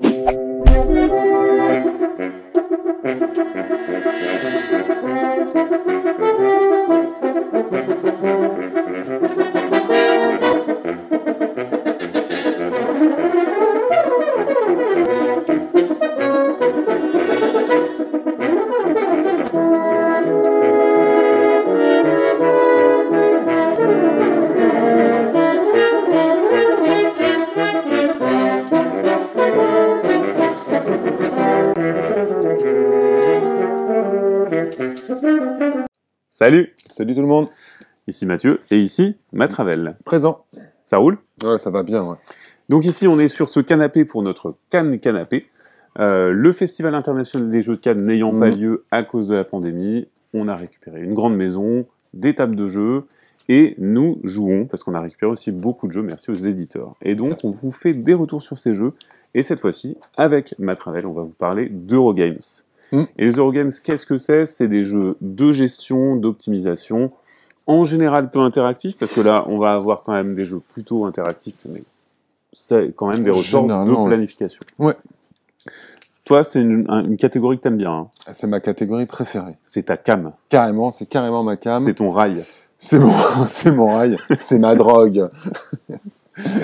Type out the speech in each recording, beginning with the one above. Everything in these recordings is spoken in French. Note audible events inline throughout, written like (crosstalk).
Thank you. Salut Salut tout le monde Ici Mathieu et ici Matravel. Présent. Ça roule Ouais, ça va bien, ouais. Donc ici, on est sur ce canapé pour notre Cannes Canapé. Euh, le Festival international des Jeux de Cannes n'ayant pas mm. lieu à cause de la pandémie, on a récupéré une grande maison, des tables de jeux, et nous jouons, parce qu'on a récupéré aussi beaucoup de jeux, merci aux éditeurs. Et donc, on vous fait des retours sur ces jeux, et cette fois-ci, avec Matravel, on va vous parler d'Eurogames. Hmm. Et les Eurogames, qu'est-ce que c'est C'est des jeux de gestion, d'optimisation, en général peu interactifs, parce que là, on va avoir quand même des jeux plutôt interactifs, mais c'est quand même des ressorts de planification. Ouais. Toi, c'est une, catégorie que t'aimes bien. Hein. Ah, c'est ma catégorie préférée. C'est ta cam. Carrément, c'est carrément ma cam. C'est ton rail. C'est mon, (laughs) c'est mon rail. c'est ma drogue.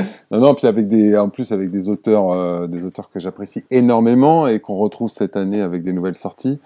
(laughs) Non, non, puis avec des, en plus avec des auteurs, euh, des auteurs que j'apprécie énormément et qu'on retrouve cette année avec des nouvelles sorties.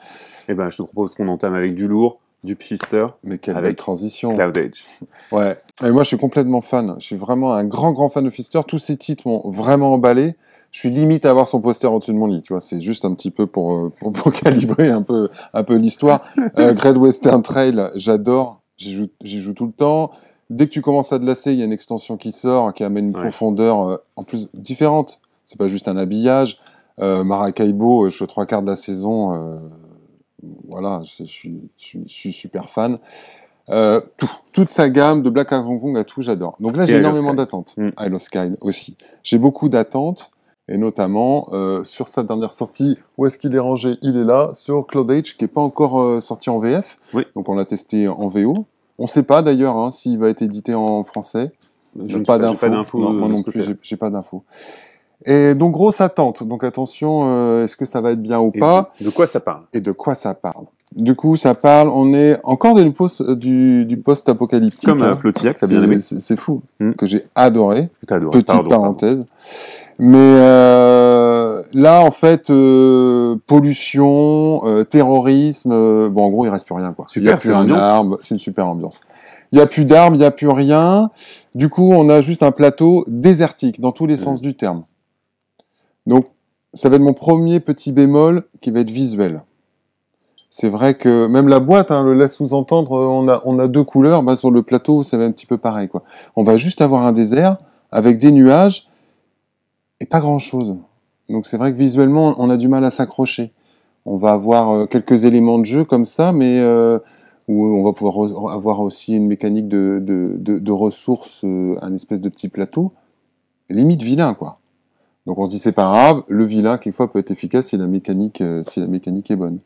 Eh ben, je te propose qu'on entame avec du lourd, du Pfister. Mais quelle avec transition. Cloud Age. (laughs) Ouais. Et moi, je suis complètement fan. Je suis vraiment un grand, grand fan de Pfister. Tous ces titres m'ont vraiment emballé. Je suis limite à avoir son poster au-dessus de mon lit, tu vois. C'est juste un petit peu pour, euh, pour, (laughs) calibrer un peu, un peu l'histoire. euh, Great Western Trail, j'adore. J'y joue, joue tout le temps. Dès que tu commences à te lasser, il y a une extension qui sort, qui amène une profondeur euh, en plus différente. C'est pas juste un habillage. Euh, Maracaibo, euh, je suis trois quarts de la saison. voilà, je, suis super fan. toute sa gamme de Black Hong Kong à tout, j'adore. Donc là, j'ai énormément d'attentes. I mm. Love Sky aussi. J'ai beaucoup d'attentes et notamment sur sa dernière sortie, où est-ce qu'il est rangé Il est là, sur Cloud Age, qui n'est pas encore sorti en VF, oui. donc on l'a testé en VO, on ne sait pas d'ailleurs hein, s'il va être édité en français. Je n'ai pas, d'infos. Euh, moi non plus, j'ai pas d'infos. Et donc grosse attente. Donc attention, euh, est-ce que ça va être bien ou pas de, quoi ça parle Et de quoi ça parle Du coup, ça parle. On est encore dans post euh, du, du post apocalyptique. Comme hein. Flotillac, t'as bien aimé. C'est fou hmm. que j'ai adoré. adoré. Petite parenthèse. Mais euh, là, en fait, euh, pollution, euh, terrorisme, bon, en gros, il reste plus rien, quoi. Super, c'est C'est une super ambiance. Il n'y a plus d'armes, il n'y a plus rien. Du coup, on a juste un plateau désertique, dans tous les mmh. sens du terme. Donc, ça va être mon premier petit bémol qui va être visuel. C'est vrai que même la boîte hein, le laisse sous-entendre, on a, deux couleurs, bah, sur le plateau, c'est un petit peu pareil. Quoi. On va juste avoir un désert avec des nuages et pas grand-chose. Donc c'est vrai que visuellement, on a du mal à s'accrocher. On va avoir euh, quelques éléments de jeu comme ça, mais euh, où on va pouvoir avoir aussi une mécanique de, ressources, euh, un espèce de petit plateau, limite vilain, quoi. Donc on se dit c'est pas grave, le vilain quelquefois peut être efficace si la mécanique, si la mécanique est bonne.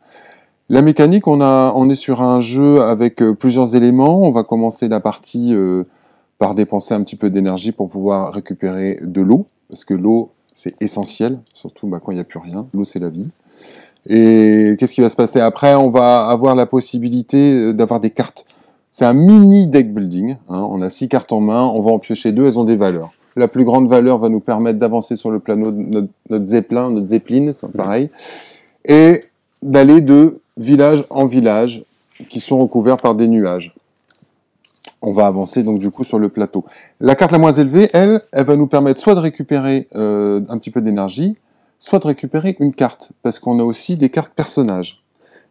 La mécanique, on, a, on est sur un jeu avec plusieurs éléments. On va commencer la partie par dépenser un petit peu d'énergie pour pouvoir récupérer de l'eau, parce que l'eau, c'est essentiel, surtout bah, quand il n'y a plus rien. L'eau, c'est la vie. Et qu'est-ce qui va se passer après On va avoir la possibilité euh, d'avoir des cartes. C'est un mini deck building. Hein. On a six cartes en main, on va en piocher deux, elles ont des valeurs. La plus grande valeur va nous permettre d'avancer sur le plateau de notre, zeppelin, notre zeppelin, c'est pareil, et d'aller de village en village qui sont recouverts par des nuages on va avancer donc du coup sur le plateau. La carte la moins élevée, elle, elle va nous permettre soit de récupérer euh, un petit peu d'énergie, soit de récupérer une carte, parce qu'on a aussi des cartes personnages,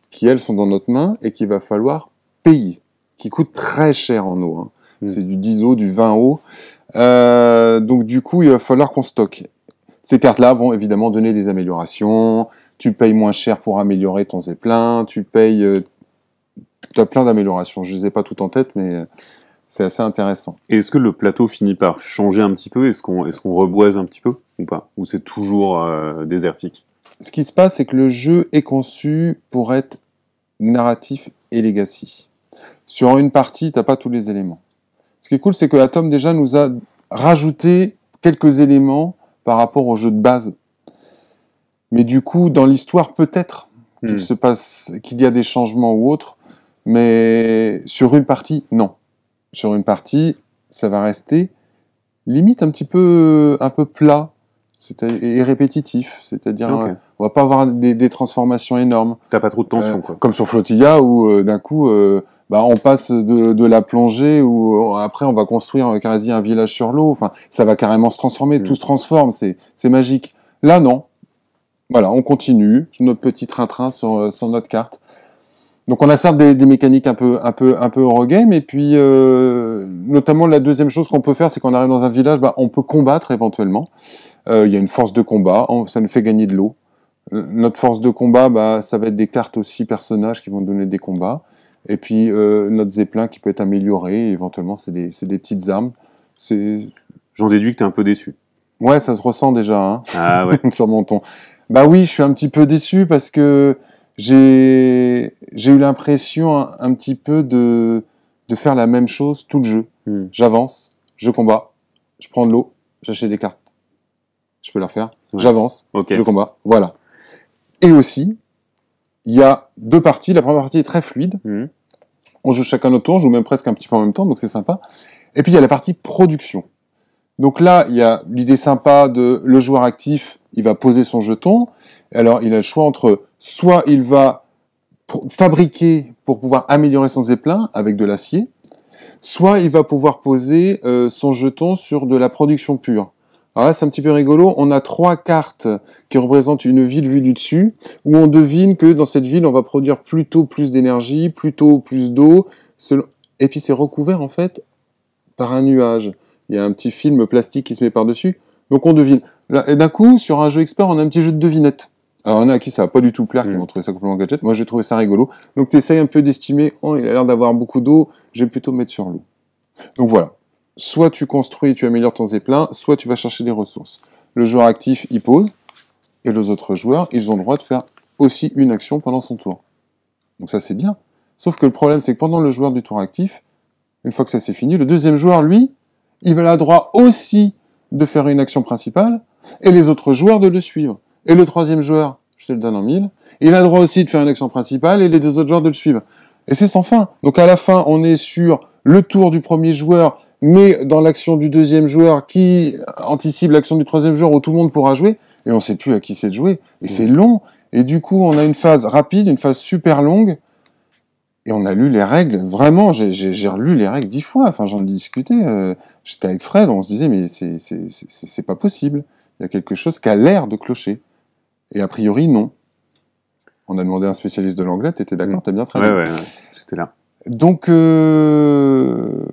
qui elles sont dans notre main et qu'il va falloir payer, qui coûtent très cher en eau. Hein. Hmm. C'est du 10 eau, du 20 eau. Euh, donc du coup, il va falloir qu'on stocke. Ces cartes-là vont évidemment donner des améliorations. Tu payes moins cher pour améliorer ton zeppelin, tu payes... Euh, tu as plein d'améliorations. Je ne les ai pas toutes en tête, mais c'est assez intéressant. Est-ce que le plateau finit par changer un petit peu Est-ce qu'on est reboise un petit peu ou pas Ou c'est toujours euh, désertique Ce qui se passe, c'est que le jeu est conçu pour être narratif et legacy. Sur une partie, t'as pas tous les éléments. Ce qui est cool, c'est que tome déjà nous a rajouté quelques éléments par rapport au jeu de base. Mais du coup, dans l'histoire, peut-être qu'il hmm. se passe, qu'il y a des changements ou autres, mais sur une partie, non sur une partie, ça va rester limite un petit peu, un peu plat et répétitif. C'est-à-dire, euh, on va pas avoir des, transformations énormes. T'as pas trop de tension, euh, quoi. Comme sur Flotilla, où euh, d'un coup, bah, on passe de, la plongée, où après, on va construire quasi un village sur l'eau. Enfin, ça va carrément se transformer, mm. tout se transforme, c'est magique. Là, non. Voilà, on continue notre petit train-train sur, sur notre carte. Donc on a certes des, des, mécaniques un peu un peu un peu horror game et puis euh, notamment la deuxième chose qu'on peut faire c'est qu'on arrive dans un village bah, on peut combattre éventuellement euh, il y a une force de combat ça nous fait gagner de l'eau notre force de combat bah, ça va être des cartes aussi personnages qui vont donner des combats et puis euh, notre zeppelin qui peut être amélioré éventuellement c'est des c'est des petites armes c'est j'en déduis que t'es un peu déçu ouais ça se ressent déjà hein, ah ouais (laughs) sur mon ton bah oui je suis un petit peu déçu parce que j'ai eu l'impression un, petit peu de, faire la même chose tout le jeu. Hmm. J'avance, je combats, je prends de l'eau, j'achète des cartes. Je peux la faire. J'avance, je combats. Voilà. Et aussi, il y a deux parties. La première partie est très fluide. Hmm. On joue chacun notre tour, on joue même presque un petit peu en même temps, donc c'est sympa. Et puis il y a la partie production. Donc là, il y a l'idée sympa de le joueur actif il va poser son jeton. Alors, il a le choix entre soit il va fabriquer pour pouvoir améliorer son zeppelin avec de l'acier, soit il va pouvoir poser euh, son jeton sur de la production pure. Alors là, c'est un petit peu rigolo. On a trois cartes qui représentent une ville vue du dessus, où on devine que dans cette ville, on va produire plutôt plus d'énergie, plutôt plus d'eau. Et puis c'est recouvert en fait par un nuage. Il y a un petit film plastique qui se met par-dessus. Donc on devine. Et d'un coup, sur un jeu expert, on a un petit jeu de devinette. Alors, on a qui ça va pas du tout plaire, qui mm. m'ont trouvé ça complètement gadget. Moi, j'ai trouvé ça rigolo. Donc, tu essayes un peu d'estimer, oh, il a l'air d'avoir beaucoup d'eau, je vais plutôt mettre sur l'eau. Donc voilà. Soit tu construis, tu améliores ton zeppelin, soit tu vas chercher des ressources. Le joueur actif, il pose, et les autres joueurs, ils ont le droit de faire aussi une action pendant son tour. Donc ça, c'est bien. Sauf que le problème, c'est que pendant le joueur du tour actif, une fois que ça c'est fini, le deuxième joueur, lui, il va le droit aussi de faire une action principale et les autres joueurs de le suivre. Et le troisième joueur, je te le donne en mille, il a le droit aussi de faire une action principale et les deux autres joueurs de le suivre. Et c'est sans fin. Donc à la fin, on est sur le tour du premier joueur, mais dans l'action du deuxième joueur qui anticipe l'action du troisième joueur où tout le monde pourra jouer, et on sait plus à qui c'est de jouer. Et mmh. c'est long. Et du coup, on a une phase rapide, une phase super longue, et on a lu les règles. Vraiment, j'ai relu les règles dix fois. Enfin, j'en ai discuté. Euh, j'étais avec Fred, on se disait, mais c'est pas possible. Il y a quelque chose qui a l'air de clocher. Et a priori, non. On a demandé à un spécialiste de l'anglais, t'étais d'accord, mmh. bien travaillé. Ouais, ouais, j'étais là. Donc, euh,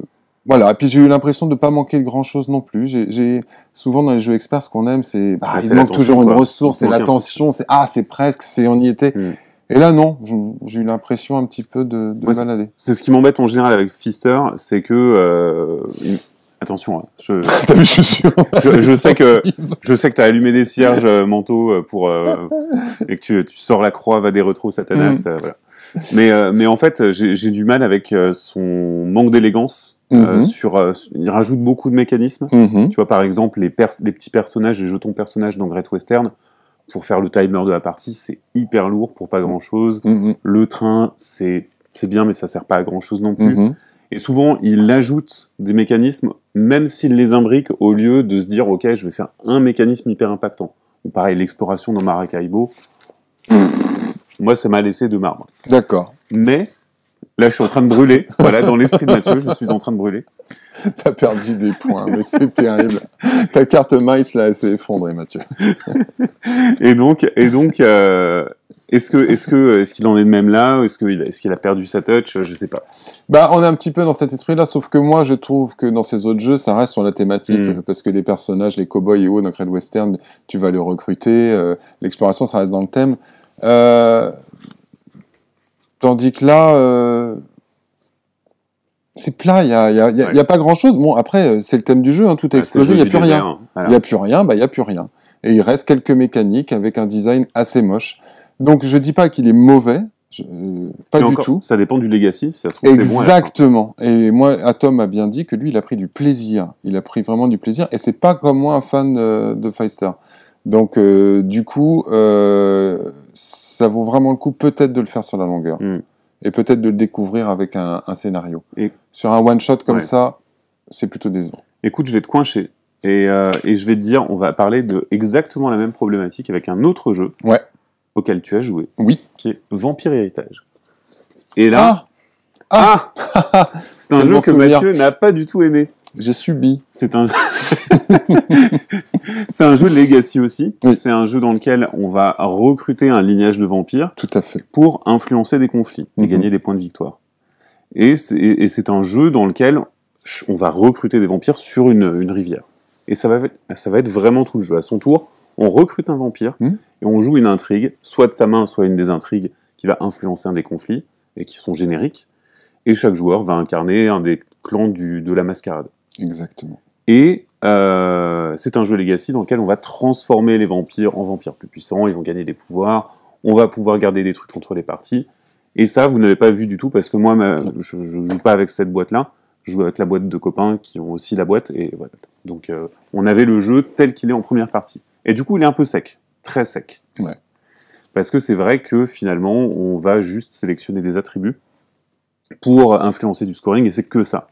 voilà. Et puis j'ai eu l'impression de ne pas manquer de grand chose non plus. J'ai souvent dans les jeux experts, ce qu'on aime, c'est bah, ah, il manque toujours une ressource, c'est l'attention, c'est ah, c'est presque, c'est on y était. Mm. Et là, non, j'ai eu l'impression un petit peu de, de C'est ce qui m'embête en général avec Fister, c'est que euh, Attention, hein, (laughs) je, sais que je sais que t'as allumé des cierges euh, mentaux euh, pour et que tu, tu, sors la croix va des retros Satanas, mhm. Mais mais en fait j'ai du mal avec son manque d'élégance. Mhm. sur, il rajoute beaucoup de mécanismes. Mhm. Tu vois par exemple les, les petits personnages, les jetons personnages dans Great Western pour faire le timer de la partie, c'est hyper lourd pour pas mm. grand chose. Mm, mm. Le train, c'est bien, mais ça sert pas à grand chose non plus. Et souvent, il ajoute des mécanismes, même s'il les imbrique, au lieu de se dire, OK, je vais faire un mécanisme hyper impactant. Ou pareil, l'exploration dans Maracaibo, moi, ça m'a laissé de marbre. D'accord. Mais Là, je suis en train de brûler. Voilà, dans l'esprit de Mathieu, je suis en train de brûler. T'as perdu des points, mais c'est terrible. Ta carte Mice, là, elle s'est effondrée, Mathieu. et donc, et donc, euh, est-ce que, est-ce que, est-ce qu'il en est de même là Est-ce qu'il, est-ce qu'il a perdu sa touch Je sais pas. Bah, on est un petit peu dans cet esprit-là, sauf que moi, je trouve que dans ces autres jeux, ça reste sur la thématique, hmm. parce que les personnages, les cowboys et autres, dans Red Western, tu vas les recruter. Euh, l'exploration, ça reste dans le thème. Euh, Tandis que là, euh, c'est plat, il n'y a, y pas grand-chose. Bon, après, euh, c'est le thème du jeu, hein, tout est explosé, il n'y a, plus rien. Hein. Il n'y a plus rien, bah il n'y a plus rien. Et il reste quelques mécaniques avec un design assez moche. Donc je dis pas qu'il est mauvais, euh, pas du tout. Ça dépend du legacy, ça se trouve. Exactement. et moi, Atom a bien dit que lui, il a pris du plaisir. Il a pris vraiment du plaisir. Et c'est pas comme moi un fan de, de donc, euh, du coup, euh, ça vaut vraiment le coup peut-être de le faire sur la longueur. Hmm. Et peut-être de le découvrir avec un, scénario. Et... Sur un one-shot comme ça, c'est plutôt décevant. Écoute, je vais te coincher. Euh, et, je vais te dire, on va parler de exactement la même problématique avec un autre jeu ouais. auquel tu as joué. Oui. Qui est Vampire Héritage. Et là. Ah, ah, ah (laughs) C'est un jeu que Mathieu n'a pas du tout aimé. J'ai subi. C'est un. (laughs) c'est un jeu de legacy aussi. C'est un jeu dans lequel on va recruter un lignage de vampires. Pour influencer des conflits et mhm. gagner des points de victoire. Et c'est un jeu dans lequel on va recruter des vampires sur une, rivière. Et ça va, ça va être vraiment tout le jeu. À son tour, on recrute un vampire mhm. et on joue une intrigue, soit de sa main, soit une des intrigues qui va influencer un des conflits et qui sont génériques. Et chaque joueur va incarner un des clans du, de la mascarade. Exactement. Et euh, c'est un jeu Legacy dans lequel on va transformer les vampires en vampires plus puissants, ils vont gagner des pouvoirs, on va pouvoir garder des trucs entre les parties. Et ça, vous n'avez pas vu du tout parce que moi, je, joue pas avec cette boîte-là, je joue avec la boîte de copains qui ont aussi la boîte. Et voilà. Donc, euh, on avait le jeu tel qu'il est en première partie. Et du coup, il est un peu sec, très sec. Parce que c'est vrai que finalement, on va juste sélectionner des attributs pour influencer du scoring et c'est que ça.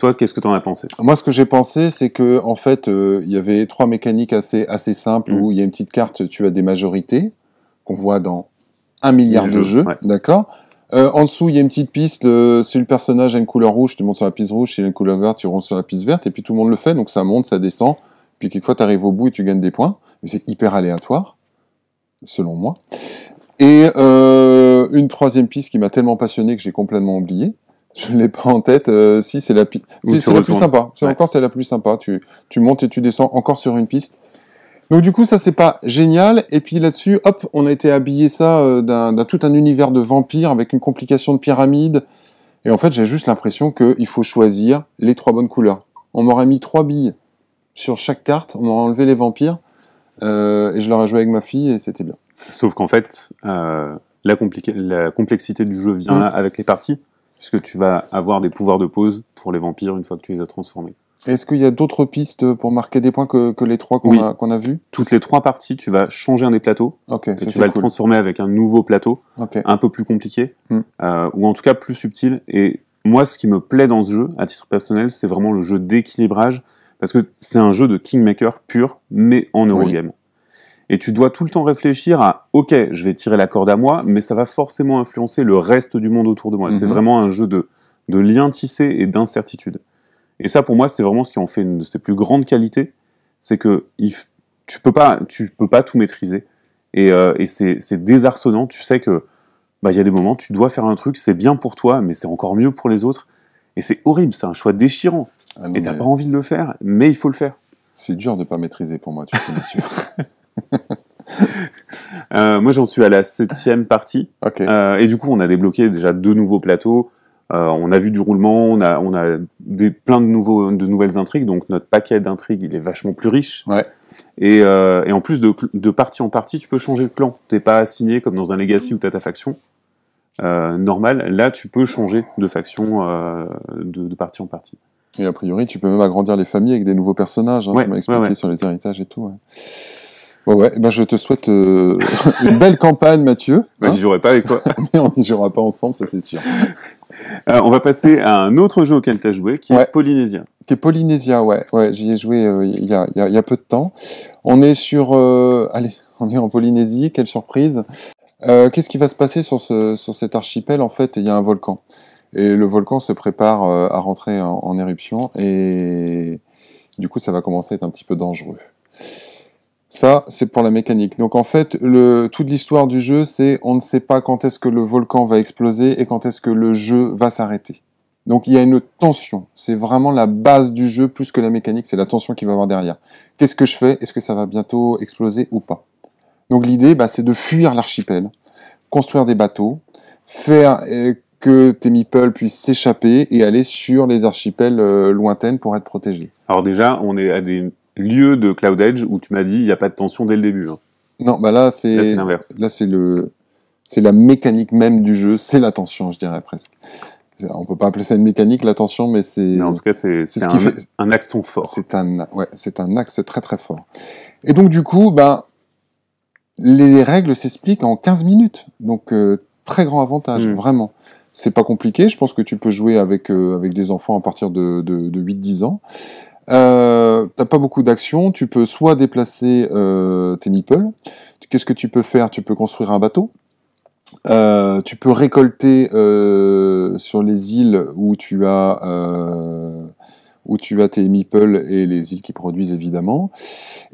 Toi, qu'est-ce que tu en as pensé Moi, ce que j'ai pensé, c'est que en fait, euh, il y avait trois mécaniques assez, assez simples mm. où il y a une petite carte, tu as des majorités qu'on voit dans un milliard de jeux, d'accord euh, En dessous, il y a une petite piste. si le personnage a une couleur rouge, tu montes sur la piste rouge. Si il a une couleur verte, tu montes sur la piste verte. Et puis tout le monde le fait, donc ça monte, ça descend. Puis quelquefois, tu arrives au bout et tu gagnes des points. Mais c'est hyper aléatoire, selon moi. Et euh, une troisième piste qui m'a tellement passionné que j'ai complètement oublié. Je l'ai pas en tête. Euh, si c'est la, pi... c'est plus sympa. C'est encore c'est la plus sympa. Tu, montes et tu descends encore sur une piste. Donc du coup ça c'est pas génial. Et puis là-dessus, hop, on a été habillé ça euh, d'un, tout un univers de vampires avec une complication de pyramide. Et en fait j'ai juste l'impression qu'il faut choisir les trois bonnes couleurs. On m'aurait mis trois billes sur chaque carte. On m'aurait enlevé les vampires euh, et je l'aurais joué avec ma fille et c'était bien. Sauf qu'en fait. La, la, complexité du jeu vient mmh. là avec les parties puisque tu vas avoir des pouvoirs de pause pour les vampires une fois que tu les as transformés. Est-ce qu'il y a d'autres pistes pour marquer des points que, les trois qu'on a, qu vus Toutes les trois parties, tu vas changer un des plateaux. et tu vas le transformer avec un nouveau plateau, un peu plus compliqué, hmm. euh, ou en tout cas plus subtil. Et moi, ce qui me plaît dans ce jeu, à titre personnel, c'est vraiment le jeu d'équilibrage, parce que c'est un jeu de Kingmaker pur, mais en Eurogame. Et tu dois tout le temps réfléchir à, ok, je vais tirer la corde à moi, mais ça va forcément influencer le reste du monde autour de moi. C'est mhm. vraiment un jeu de, de liens tissés et d'incertitude. Et ça, pour moi, c'est vraiment ce qui en fait une de ses plus grandes qualités, c'est que tu peux peux pas tout maîtriser. Et, euh, c'est désarçonnant. Tu sais que bah, il y a des moments, tu dois faire un truc, c'est bien pour toi, mais c'est encore mieux pour les autres. Et c'est horrible, c'est un choix déchirant. Ah et tu n'as pas envie de le faire, mais il faut le faire. C'est dur de ne pas maîtriser pour moi, tu sais, (laughs) (laughs) Euh, moi, j'en suis à la septième partie. Euh, et du coup, on a débloqué déjà deux nouveaux plateaux. Euh, on a vu du roulement, on a, on a des, plein de, nouveaux, de nouvelles intrigues. Donc, notre paquet d'intrigues, il est vachement plus riche. Et, en plus, de, partie en partie, tu peux changer de Tu T'es pas assigné comme dans un Legacy où t'as ta faction. normal, là, tu peux changer de faction de, partie en partie. Et a priori, tu peux même agrandir les familles avec des nouveaux personnages. Hein, tu expliqué sur les héritages et tout ouais, ben je te souhaite euh, (laughs) une belle campagne, Mathieu. Bah, J'y jouerai pas avec toi. (laughs) Mais on n'y jouera pas ensemble, ça c'est sûr. Euh, on va passer à un autre jeu auquel tu as joué, qui est Polynésia. Qui est Polynésia, ouais. ouais J'y ai joué euh, il y, a, peu de temps. On est sur... allez, on est en Polynésie, quelle surprise. Qu'est-ce qui va se passer sur, ce, sur cet archipel En fait, il y a un volcan. Et le volcan se prépare à rentrer en éruption. Et du coup, ça va commencer à être un petit peu dangereux. Ça, c'est pour la mécanique. Donc en fait, toute l'histoire du jeu, c'est on ne sait pas quand est-ce que le volcan va exploser et quand est-ce que le jeu va s'arrêter. Donc il y a une tension. C'est vraiment la base du jeu plus que la mécanique. C'est la tension qu'il va y avoir derrière. Qu'est-ce que je fais Est-ce que ça va bientôt exploser ou pas Donc l'idée, bah, c'est de fuir l'archipel, construire des bateaux, faire euh, que tes meeples puissent s'échapper et aller sur les archipels lointains euh, lointaines pour être protégés. Alors déjà, on est à des lieu de Cloud Edge où tu m'as dit il n'y a pas de tension dès le début. Hein. Non, bah là c'est l'inverse. Là c'est le c'est la mécanique même du jeu, c'est la tension, je dirais presque. On peut pas appeler ça une mécanique la tension, mais c'est en tout cas c'est ce un, fait... un accent fort. C'est un ouais, c'est un axe très très fort. Et donc du coup, bah les règles s'expliquent en 15 minutes. Donc euh, très grand avantage, hmm. vraiment. C'est pas compliqué, je pense que tu peux jouer avec, euh, avec des enfants à partir de, de, de 8-10 ans. Euh, t'as pas beaucoup d'actions, tu peux soit déplacer euh, tes meeples, qu'est-ce que tu peux faire Tu peux construire un bateau, euh, tu peux récolter euh, sur les îles où tu as où tu as tes meeples et les îles qui produisent évidemment.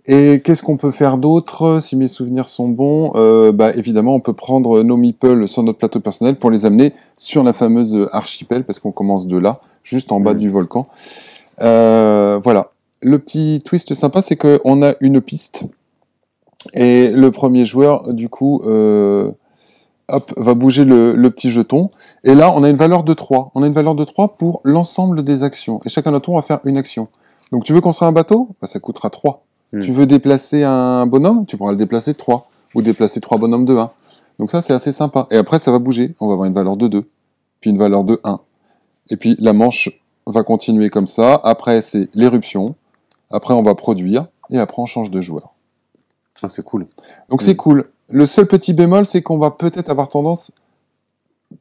Et qu'est-ce qu'on peut faire d'autre Si mes souvenirs sont bons, euh, bah, évidemment on peut prendre nos meeples sur notre plateau personnel pour les amener sur la fameuse archipel parce qu'on commence de là, juste en bas mmh. du volcan. Euh, voilà. Le petit twist sympa, c'est que on a une piste. Et le premier joueur, du coup, euh, hop, va bouger le, petit jeton. Et là, on a une valeur de 3. On a une valeur de 3 pour l'ensemble des actions. Et chacun d'entre nous va faire une action. Donc, tu veux construire un bateau bah, Ça coûtera 3. Hmm. Tu veux déplacer un bonhomme Tu pourras le déplacer 3. Ou déplacer trois bonhommes de 1. Donc ça, c'est assez sympa. Et après, ça va bouger. On va avoir une valeur de 2. Puis une valeur de 1. Et puis, la manche va continuer comme ça. Après, c'est l'éruption. Après, on va produire. Et après, on change de joueur. Ah, c'est cool. Donc, mm. c'est cool. Le seul petit bémol, c'est qu'on va peut-être avoir tendance,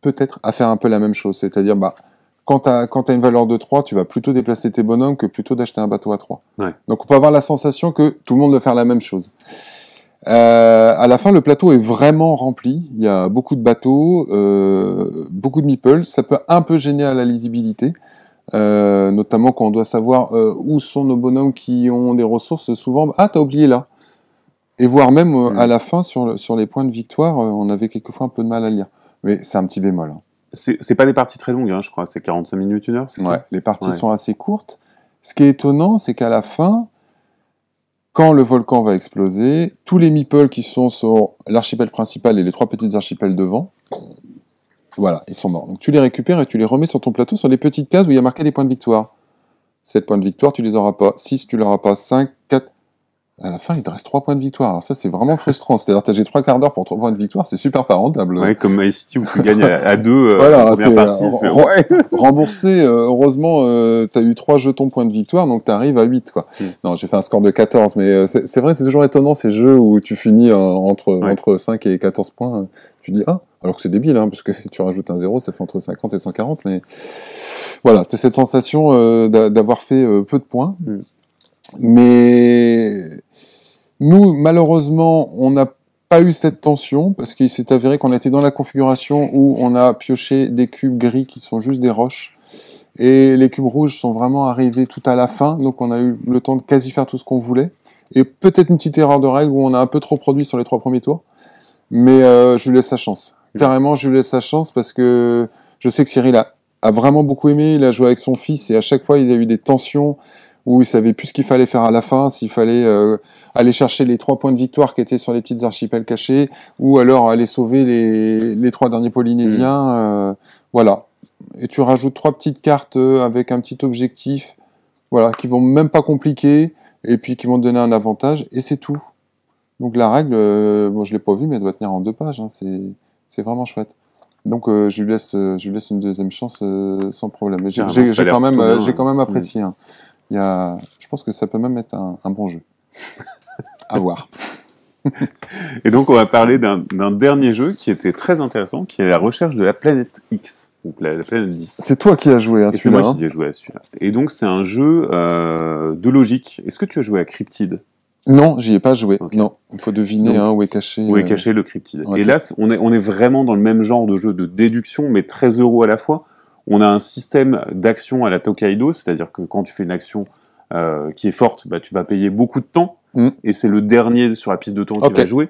peut-être, à faire un peu la même chose. C'est-à-dire, bah, quand tu as, une valeur de 3, tu vas plutôt déplacer tes bonhommes que plutôt d'acheter un bateau à 3. Donc, on peut avoir la sensation que tout le monde veut faire la même chose. Euh, à la fin, le plateau est vraiment rempli. Il y a beaucoup de bateaux, euh, beaucoup de meeples. Ça peut un peu gêner à la lisibilité. Euh, notamment quand on doit savoir euh, où sont nos bonhommes qui ont des ressources, souvent, ah, t'as oublié là. Et voire même euh, mm. à la fin, sur, sur les points de victoire, on avait quelquefois un peu de mal à lire. Mais c'est un petit bémol. Hein. C'est pas des parties très longues, hein, je crois, c'est 45 minutes, une heure, c'est Les parties sont assez courtes. Ce qui est étonnant, c'est qu'à la fin, quand le volcan va exploser, tous les meeples qui sont sur l'archipel principal et les trois petits archipels devant, voilà, ils sont morts. Donc tu les récupères et tu les remets sur ton plateau sur les petites cases où il y a marqué des points de victoire. 7 points de victoire, tu les auras pas. 6, tu l'auras pas. 5, 4, à la fin, il te reste 3 points de victoire. Alors ça, c'est vraiment frustrant. C'est-à-dire, t'as j'ai 3 quarts d'heure pour 3 points de victoire, c'est super pas rentable. Ouais, comme My où tu gagnes à 2 voilà, première Remboursé, heureusement, t'as eu 3 jetons points de victoire, donc t'arrives à 8, quoi. Hmm. Non, j'ai fait un score de 14, mais euh, c'est vrai, c'est toujours étonnant ces jeux où tu finis euh, entre, entre 5 et 14 points. Euh, tu dis, ah, alors que c'est débile, hein, parce que (laughs) tu rajoutes un 0, ça fait entre 50 et 140, mais voilà, t'as cette sensation d'avoir fait peu de points. Hmm. Mais nous, malheureusement, on n'a pas eu cette tension parce qu'il s'est avéré qu'on était dans la configuration où on a pioché des cubes gris qui sont juste des roches. Et les cubes rouges sont vraiment arrivés tout à la fin, donc on a eu le temps de quasi faire tout ce qu'on voulait. Et peut-être une petite erreur de règle où on a un peu trop produit sur les trois premiers tours. Mais euh, je lui laisse sa chance. Carrément, je lui laisse sa chance parce que je sais que Cyril a, a, vraiment beaucoup aimé. Il a joué avec son fils et à chaque fois, il a eu des tensions où ils savaient plus ce qu'il fallait faire à la fin, s'il fallait euh, aller chercher les trois points de victoire qui étaient sur les petites archipels cachés, ou alors aller sauver les, trois derniers Polynésiens. Mm. Euh, voilà. Et tu rajoutes trois petites cartes euh, avec un petit objectif, voilà, qui vont même pas compliquer, et puis qui vont te donner un avantage, et c'est tout. Donc la règle, bon, je l'ai pas vue, mais elle doit tenir en deux pages. Hein, c'est vraiment chouette. Donc je, lui laisse, je lui laisse une deuxième chance sans problème. J'ai quand, même, hein. quand même mm. apprécié. Hein je pense que ça peut même être un, bon jeu. (laughs) à voir. Et donc, on va parler d'un dernier jeu qui était très intéressant, qui est la recherche de la planète X, donc la, planète 10. C'est toi qui as joué à celui-là. C'est moi qui ai joué à celui-là. Et donc, c'est un jeu euh, de logique. Est-ce que tu as joué à Cryptid non, j'y ai pas joué. Non, il faut deviner hein, où est caché. Où est euh, caché le cryptide. Et là, on est, vraiment dans le même genre de jeu de déduction, mais très heureux à la fois. On a un système d'action à la Tokaido, c'est-à-dire que quand tu fais une action euh, qui est forte, bah, tu vas payer beaucoup de temps, mm. et c'est le dernier sur la piste de temps qui va jouer.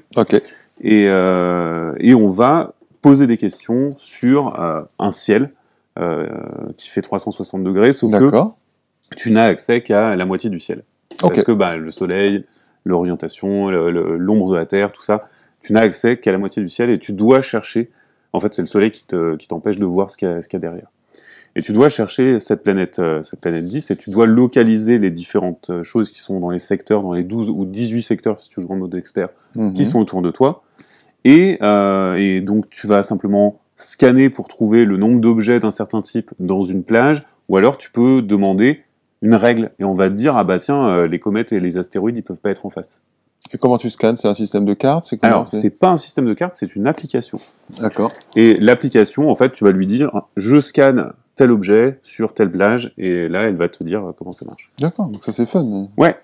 Euh, et, on va poser des questions sur euh, un ciel qui fait 360 degrés, sauf que tu n'as accès qu'à la moitié du ciel. Parce que bah, le soleil, l'orientation, l'ombre de la Terre, tout ça, tu n'as accès qu'à la moitié du ciel et tu dois chercher. En fait, c'est le soleil qui t'empêche de voir ce qu'il y, a derrière. Et tu dois chercher cette planète, euh, cette planète 10 et tu dois localiser les différentes euh, choses qui sont dans les secteurs, dans les 12 ou 18 secteurs, si tu joues en mode expert, mhm. qui sont autour de toi. Euh, et, donc tu vas simplement scanner pour trouver le nombre d'objets d'un certain type dans une plage, ou alors tu peux demander une règle et on va te dire ah bah tiens les comètes et les astéroïdes ils peuvent pas être en face. Et comment tu scannes C'est un système de cartes Alors, c'est pas un système de cartes, c'est une application. D'accord. Et l'application, en fait, tu vas lui dire, je scanne tel objet sur telle plage, et là, elle va te dire euh, comment ça marche. D'accord, donc ça c'est fun. Ouais.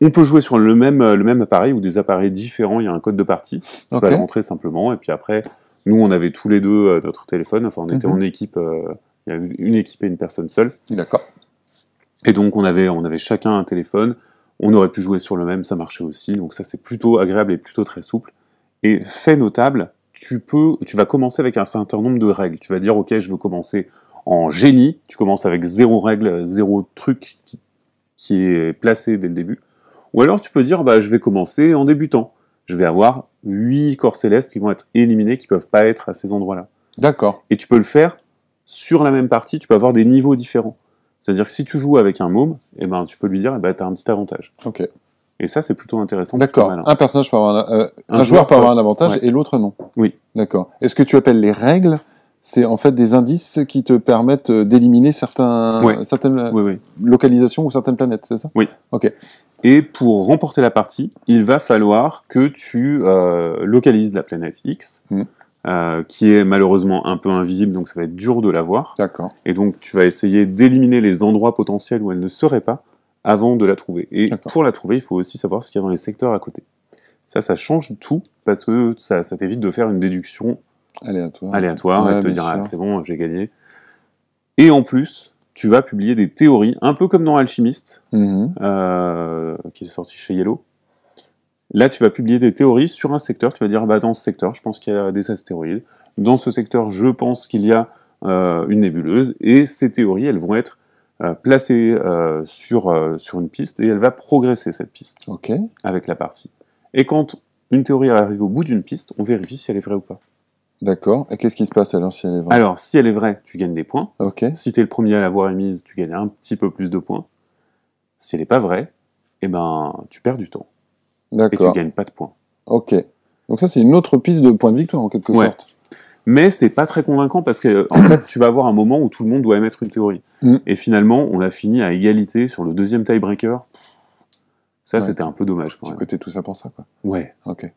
On peut jouer sur le même, euh, le même appareil ou des appareils différents, il y a un code de partie. Tu vas rentrer simplement, et puis après, nous, on avait tous les deux euh, notre téléphone, enfin, on était mhm. en équipe, il y a une équipe et une personne seule. D'accord. Et donc, on avait, on avait chacun un téléphone, on aurait pu jouer sur le même, ça marchait aussi, donc ça c'est plutôt agréable et plutôt très souple. Et fait notable, tu peux, tu vas commencer avec un certain nombre de règles. Tu vas dire, ok, je veux commencer en génie. Tu commences avec zéro règle, zéro truc qui, est placé dès le début. Ou alors tu peux dire, bah, je vais commencer en débutant. Je vais avoir huit corps célestes qui vont être éliminés, qui peuvent pas être à ces endroits-là. D'accord. Et tu peux le faire sur la même partie, tu peux avoir des niveaux différents. C'est-à-dire que si tu joues avec un môme, eh ben, tu peux lui dire, tu as as un petit avantage. Ok. Et ça, c'est plutôt intéressant. D'accord. Un personnage un, euh, joueur, peut avoir un avantage et l'autre non. Oui. D'accord. Est-ce que tu appelles les règles c'est en fait des indices qui te permettent euh, d'éliminer certaines euh, localisations ou certaines planètes, c'est ça Oui. Ok. Et pour remporter la partie, il va falloir que tu euh, localises la planète X, hmm. qui est malheureusement un peu invisible, donc ça va être dur de la voir. D'accord. Et donc tu vas essayer d'éliminer les endroits potentiels où elle ne serait pas avant de la trouver. Et pour la trouver, il faut aussi savoir ce qu'il y a dans les secteurs à côté. Ça, ça change tout parce que ça, ça t'évite de faire une déduction aléatoire, aléatoire te dire ah, c'est bon, j'ai gagné. Et en plus, tu vas publier des théories, un peu comme dans Alchimiste, mm-hmm. euh, qui est sorti chez Yellow. Là, tu vas publier des théories sur un secteur. Tu vas dire, ah, bah, dans ce secteur, je pense qu'il y a des astéroïdes. Dans ce secteur, je pense qu'il y a euh, une nébuleuse. Et ces théories, elles vont être euh, placées sur, sur une piste et elle va progresser, cette piste, avec la partie. Et quand une théorie arrive au bout d'une piste, on vérifie si elle est vraie ou pas. D'accord. Et qu'est-ce qui se passe alors si elle est vraie Alors, si elle est vraie, tu gagnes des points. Ok. Si tu es le premier à l'avoir émise, tu gagnes un petit peu plus de points. Si elle n'est pas vraie, eh ben, tu perds du temps. D'accord. Et tu gagnes pas de points. Ok. Donc ça, c'est une autre piste de point de victoire, en quelque sorte. Mais c'est pas très convaincant parce que, en fait, tu vas avoir un moment où tout le monde doit émettre une théorie. Mm. Et finalement, on a fini à égalité sur le deuxième tiebreaker. Ça, c'était un peu dommage. Quand même. côté tout ça pour ça, quoi. Ouais. Ok.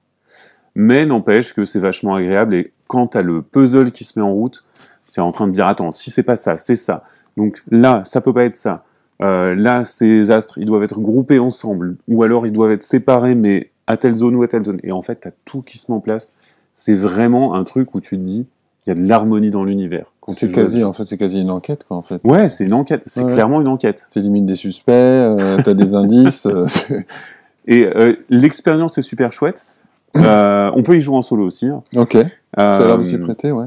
Mais n'empêche que c'est vachement agréable et quand t'as le puzzle qui se met en route, tu es en train de dire attends, si c'est pas ça, c'est ça. Donc là, ça peut pas être ça. Euh, là, ces astres, ils doivent être groupés ensemble, ou alors ils doivent être séparés, mais à telle zone ou à telle zone. Et en fait, t'as tout qui se met en place. C'est vraiment un truc où tu te dis, il y a de l'harmonie dans l'univers. C'est quasi, en fait, c'est quasi une enquête, quoi, en fait. Ouais, c'est une enquête. C'est clairement une enquête. Tu des suspects, euh, t'as as des indices. (laughs) Euh, et l'expérience est super chouette. Euh, on peut y jouer en solo aussi. Hein. Ok. Ça l'air de euh, ouais.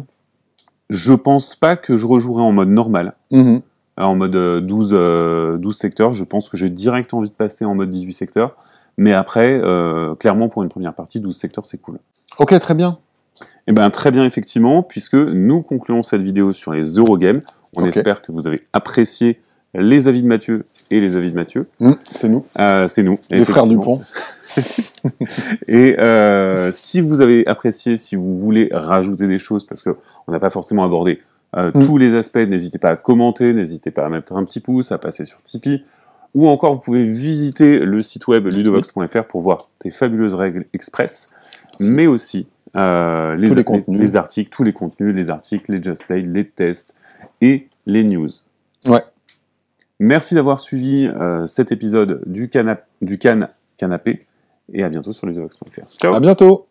Je pense pas que je rejouerai en mode normal. Mm-hmm. Euh, en mode 12, 12 secteurs. Je pense que j'ai direct envie de passer en mode 18 secteurs. Mais après, clairement, pour une première partie, 12 secteurs, c'est cool. Ok, très bien. et eh bien très bien, effectivement, puisque nous concluons cette vidéo sur les Eurogames. On espère que vous avez apprécié les avis de Mathieu et les avis de Mathieu. Mm, c'est nous. c'est nous. Les frères Dupont. (laughs) (laughs) et euh, si vous avez apprécié, si vous voulez rajouter des choses, parce qu'on n'a pas forcément abordé euh, mm. tous les aspects, n'hésitez pas à commenter, n'hésitez pas à mettre un petit pouce, à passer sur Tipeee, ou encore vous pouvez visiter le site web ludovox.fr pour voir tes fabuleuses règles express, mais aussi euh, les, articles, tous les contenus, les articles, les just play, les tests et les news. Ouais. Merci d'avoir suivi cet épisode du, canapé et à bientôt sur ludovox.fr. Ciao. À bientôt.